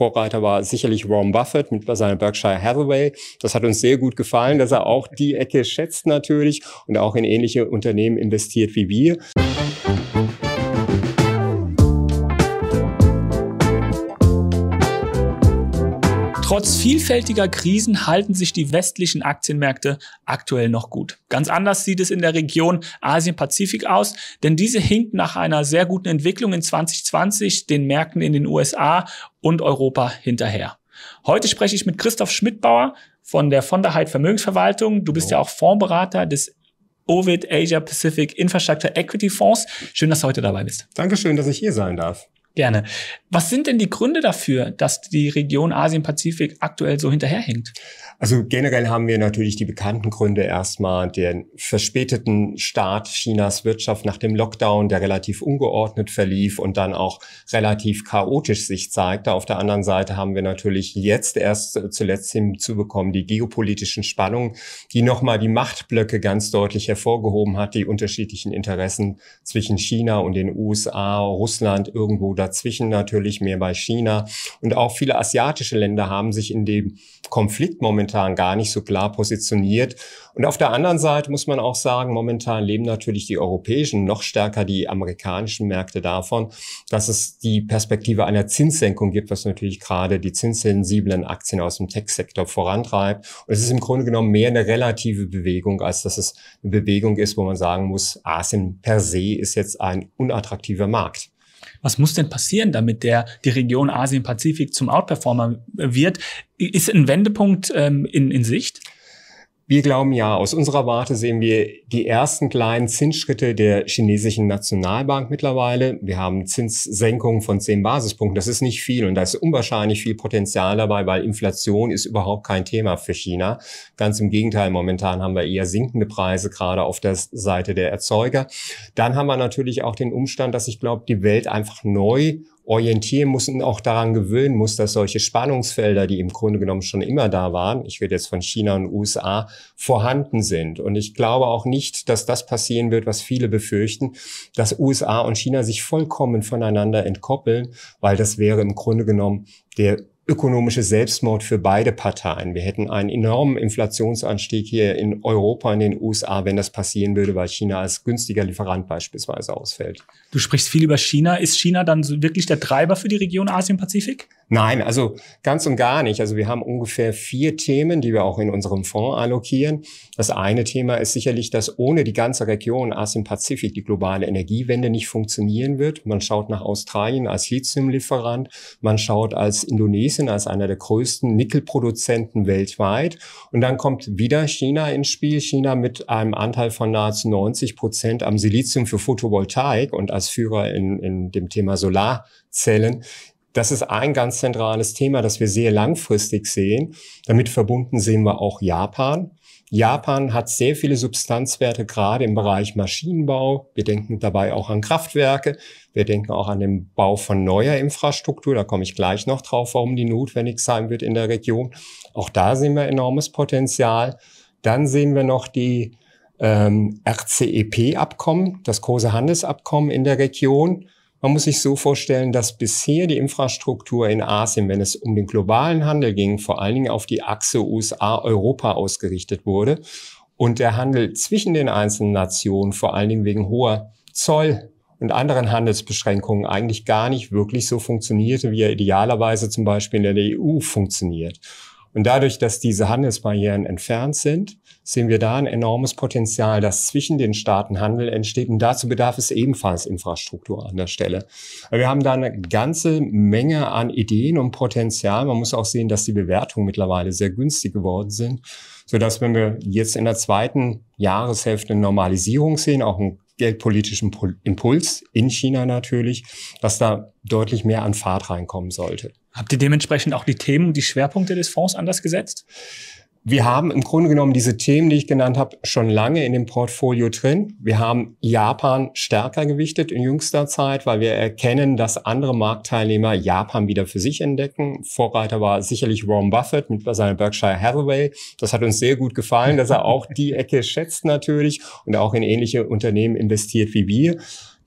Vorreiter war sicherlich Warren Buffett mit seiner Berkshire Hathaway. Das hat uns sehr gut gefallen, dass er auch die Ecke schätzt natürlich und auch in ähnliche Unternehmen investiert wie wir. Trotz vielfältiger Krisen halten sich die westlichen Aktienmärkte aktuell noch gut. Ganz anders sieht es in der Region Asien-Pazifik aus, denn diese hinkt nach einer sehr guten Entwicklung in 2020 den Märkten in den USA und Europa hinterher. Heute spreche ich mit Christoph Schmidbauer von der Von der Heid Vermögensverwaltung. Du bist ja auch Fondsberater des Ovid Asia Pacific Infrastructure Equity Fonds. Schön, dass du heute dabei bist. Dankeschön, dass ich hier sein darf. Gerne. Was sind denn die Gründe dafür, dass die Region Asien-Pazifik aktuell so hinterherhinkt? Also generell haben wir natürlich die bekannten Gründe erstmal den verspäteten Start Chinas Wirtschaft nach dem Lockdown, der relativ ungeordnet verlief und dann auch relativ chaotisch sich zeigte. Auf der anderen Seite haben wir natürlich jetzt erst zuletzt hinzubekommen die geopolitischen Spannungen, die nochmal die Machtblöcke ganz deutlich hervorgehoben hat, die unterschiedlichen Interessen zwischen China und den USA, Russland irgendwo dazwischen natürlich mehr bei China. Und auch viele asiatische Länder haben sich in dem Konflikt momentan gar nicht so klar positioniert. Und auf der anderen Seite muss man auch sagen, momentan leben natürlich die europäischen, noch stärker die amerikanischen Märkte davon, dass es die Perspektive einer Zinssenkung gibt, was natürlich gerade die zinssensiblen Aktien aus dem Tech-Sektor vorantreibt. Und es ist im Grunde genommen mehr eine relative Bewegung, als dass es eine Bewegung ist, wo man sagen muss, Asien per se ist jetzt ein unattraktiver Markt. Was muss denn passieren, damit der, die Region Asien-Pazifik zum Outperformer wird? Ist ein Wendepunkt ähm, in, in Sicht? Wir glauben ja, aus unserer Warte sehen wir die ersten kleinen Zinsschritte der chinesischen Nationalbank mittlerweile. Wir haben Zinssenkungen von 10 Basispunkten. Das ist nicht viel und da ist unwahrscheinlich viel Potenzial dabei, weil Inflation ist überhaupt kein Thema für China. Ganz im Gegenteil, momentan haben wir eher sinkende Preise, gerade auf der Seite der Erzeuger. Dann haben wir natürlich auch den Umstand, dass ich glaube, die Welt einfach neu orientieren muss und auch daran gewöhnen muss, dass solche Spannungsfelder, die im Grunde genommen schon immer da waren, ich rede jetzt von China und USA, vorhanden sind. Und ich glaube auch nicht, dass das passieren wird, was viele befürchten, dass USA und China sich vollkommen voneinander entkoppeln, weil das wäre im Grunde genommen der ökonomische Selbstmord für beide Parteien. Wir hätten einen enormen Inflationsanstieg hier in Europa, in den USA, wenn das passieren würde, weil China als günstiger Lieferant beispielsweise ausfällt. Du sprichst viel über China. Ist China dann wirklich der Treiber für die Region Asien-Pazifik? Nein, also ganz und gar nicht. Also wir haben ungefähr vier Themen, die wir auch in unserem Fonds allokieren. Das eine Thema ist sicherlich, dass ohne die ganze Region Asien-Pazifik die globale Energiewende nicht funktionieren wird. Man schaut nach Australien als Lithium-Lieferant. man schaut als Indonesien 19 als einer der größten Nickelproduzenten weltweit. Und dann kommt wieder China ins Spiel. China mit einem Anteil von nahezu 90 Prozent am Silizium für Photovoltaik und als Führer in, in dem Thema Solarzellen das ist ein ganz zentrales Thema, das wir sehr langfristig sehen. Damit verbunden sehen wir auch Japan. Japan hat sehr viele Substanzwerte, gerade im Bereich Maschinenbau. Wir denken dabei auch an Kraftwerke. Wir denken auch an den Bau von neuer Infrastruktur. Da komme ich gleich noch drauf, warum die notwendig sein wird in der Region. Auch da sehen wir enormes Potenzial. Dann sehen wir noch die ähm, RCEP-Abkommen, das große Handelsabkommen in der Region. Man muss sich so vorstellen, dass bisher die Infrastruktur in Asien, wenn es um den globalen Handel ging, vor allen Dingen auf die Achse USA-Europa ausgerichtet wurde und der Handel zwischen den einzelnen Nationen vor allen Dingen wegen hoher Zoll und anderen Handelsbeschränkungen eigentlich gar nicht wirklich so funktionierte, wie er idealerweise zum Beispiel in der EU funktioniert. Und dadurch, dass diese Handelsbarrieren entfernt sind, sehen wir da ein enormes Potenzial, dass zwischen den Staaten Handel entsteht. Und dazu bedarf es ebenfalls Infrastruktur an der Stelle. Wir haben da eine ganze Menge an Ideen und Potenzial. Man muss auch sehen, dass die Bewertungen mittlerweile sehr günstig geworden sind, sodass wenn wir jetzt in der zweiten Jahreshälfte eine Normalisierung sehen, auch einen geldpolitischen Impuls in China natürlich, dass da deutlich mehr an Fahrt reinkommen sollte. Habt ihr dementsprechend auch die Themen und die Schwerpunkte des Fonds anders gesetzt? Wir haben im Grunde genommen diese Themen, die ich genannt habe, schon lange in dem Portfolio drin. Wir haben Japan stärker gewichtet in jüngster Zeit, weil wir erkennen, dass andere Marktteilnehmer Japan wieder für sich entdecken. Vorreiter war sicherlich Warren Buffett mit seiner Berkshire Hathaway. Das hat uns sehr gut gefallen, dass er auch die Ecke schätzt natürlich und auch in ähnliche Unternehmen investiert wie wir.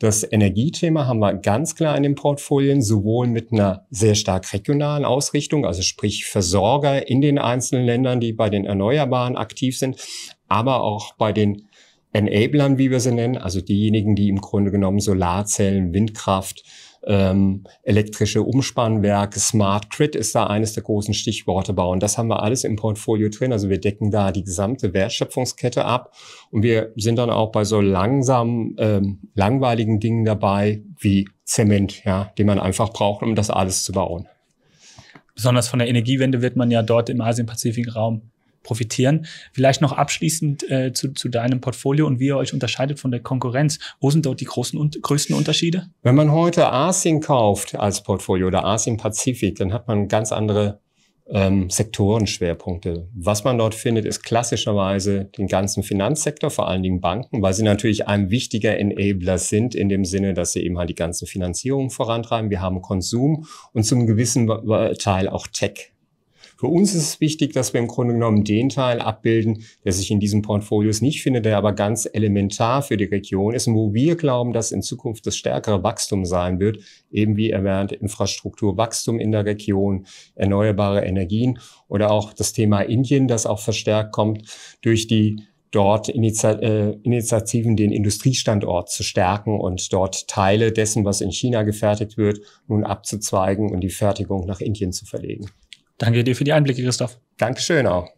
Das Energiethema haben wir ganz klar in den Portfolien, sowohl mit einer sehr stark regionalen Ausrichtung, also sprich Versorger in den einzelnen Ländern, die bei den Erneuerbaren aktiv sind, aber auch bei den Enablern, wie wir sie nennen, also diejenigen, die im Grunde genommen Solarzellen, Windkraft, ähm, elektrische Umspannwerke, Smart Grid ist da eines der großen Stichworte bauen. Das haben wir alles im Portfolio drin. Also wir decken da die gesamte Wertschöpfungskette ab und wir sind dann auch bei so langsam ähm, langweiligen Dingen dabei wie Zement, ja, den man einfach braucht, um das alles zu bauen. Besonders von der Energiewende wird man ja dort im Asien-Pazifik-Raum profitieren. Vielleicht noch abschließend äh, zu, zu deinem Portfolio und wie ihr euch unterscheidet von der Konkurrenz. Wo sind dort die großen und größten Unterschiede? Wenn man heute Asien kauft als Portfolio oder Asien Pazifik, dann hat man ganz andere ähm, Sektorenschwerpunkte. Was man dort findet, ist klassischerweise den ganzen Finanzsektor, vor allen Dingen Banken, weil sie natürlich ein wichtiger Enabler sind, in dem Sinne, dass sie eben halt die ganze Finanzierung vorantreiben. Wir haben Konsum und zum gewissen Teil auch Tech. Für uns ist es wichtig, dass wir im Grunde genommen den Teil abbilden, der sich in diesen Portfolios nicht findet, der aber ganz elementar für die Region ist und wo wir glauben, dass in Zukunft das stärkere Wachstum sein wird, eben wie erwähnt, Infrastrukturwachstum in der Region, erneuerbare Energien oder auch das Thema Indien, das auch verstärkt kommt durch die dort äh, Initiativen, den Industriestandort zu stärken und dort Teile dessen, was in China gefertigt wird, nun abzuzweigen und die Fertigung nach Indien zu verlegen. Danke dir für die Einblicke, Christoph. Dankeschön auch.